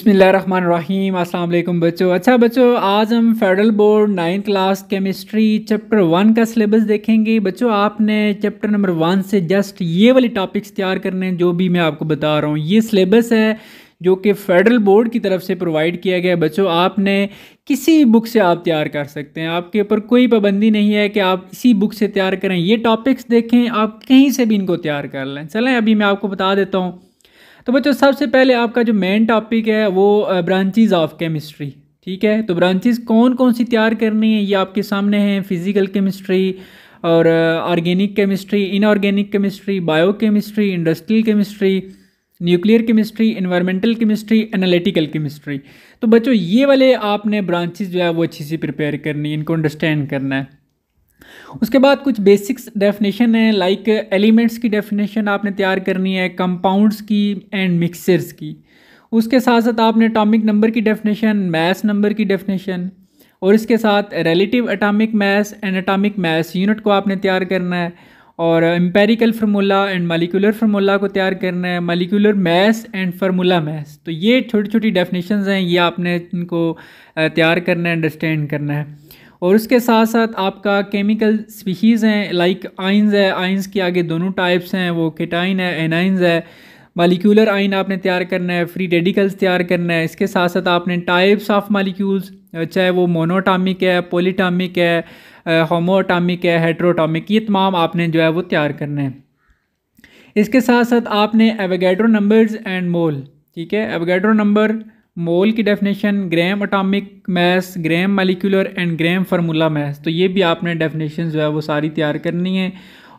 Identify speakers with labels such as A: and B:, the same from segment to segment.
A: बसमीम अल्लाम बच्चों अच्छा बच्चों आज हम federal board ninth class chemistry chapter one का सिलेबस देखेंगे बच्चों आपने चैप्टर नंबर वन से जस्ट ये वाले टॉपिक्स तैयार करने हैं जो भी मैं आपको बता रहा हूँ ये सिलेबस है जो कि फेडरल बोर्ड की तरफ से प्रोवाइड किया गया है बच्चों आपने किसी बुक से आप तैयार कर सकते हैं आपके ऊपर कोई पाबंदी नहीं है कि आप इसी बुक से तैयार करें ये टॉपिक्स देखें आप कहीं से भी इनको तैयार कर लें चलें अभी मैं आपको बता देता हूँ तो बच्चों सबसे पहले आपका जो मेन टॉपिक है वो ब्रांचेज ऑफ केमिस्ट्री ठीक है तो ब्रांचेज कौन कौन सी तैयार करनी है ये आपके सामने हैं फिज़िकल केमिस्ट्री और organic chemistry inorganic chemistry bio chemistry industrial chemistry nuclear chemistry environmental chemistry analytical chemistry तो बच्चों ये वाले आपने ब्रांचेज जो है वो अच्छी से प्रिपेयर करनी इनको अंडरस्टैंड करना है उसके बाद कुछ बेसिक्स डेफिनेशन है लाइक एलिमेंट्स की डेफिनेशन आपने तैयार करनी है कंपाउंड्स की एंड मिक्सचर्स की उसके साथ साथ आपने अटामिक नंबर की डेफिनेशन मैस नंबर की डेफिनेशन और इसके साथ relative atomic mass and atomic mass unit को आपने तैयार करना है और empirical formula and molecular formula को तैयार करना है molecular mass and formula mass तो ये छोटी छोटी डेफिनेशंस हैं ये आपने इनको तैयार करना है अंडरस्टैंड करना है और उसके साथ साथ आपका केमिकल स्पीशीज़ हैं लाइक आइंस है आइंस के आगे दोनों टाइप्स हैं वो केटाइन है एनाइंस है मालिक्यूलर आइन आपने तैयार करना है फ्री रेडिकल्स तैयार करना है इसके साथ साथ आपने टाइप्स ऑफ मालिक्यूल्स चाहे वो मोनोटामिक है पोलीटामिक है होमोटामिक है हेट्रोटामिक ये तमाम आपने जो है वो तैयार करना है इसके साथ साथ आपने एवेगेड्रो नंबर्स एंड मोल ठीक है एवेगेड्रो नंबर मोल की definition gram atomic mass gram molecular and gram formula mass तो ये भी आपने डेफिनेशन जो है वो सारी तैयार करनी है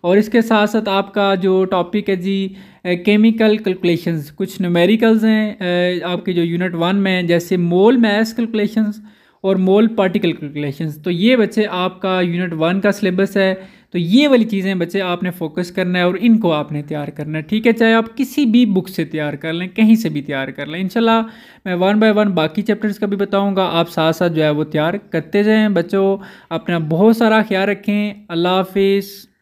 A: और इसके साथ साथ आपका जो टॉपिक है जी केमिकल कैलकुलेशंस कुछ न्यूमेरिकल्स हैं आपके जो यूनिट वन में जैसे मोल मैस कैलकुलेशंस और मोल पार्टिकल कैलकुलेशंस तो ये बच्चे आपका यूनिट वन का सिलेबस है तो ये वाली चीज़ें बच्चे आपने फोकस करना है और इनको आपने तैयार करना है ठीक है चाहे आप किसी भी बुक से तैयार कर लें कहीं से भी तैयार कर लें इनशाला मैं वन बाय वन बाकी चैप्टर्स का भी बताऊँगा आप साथ साथ जो है वो तैयार करते जाएँ बच्चों अपना बहुत सारा ख्याल रखें अल्लाह हाफिज़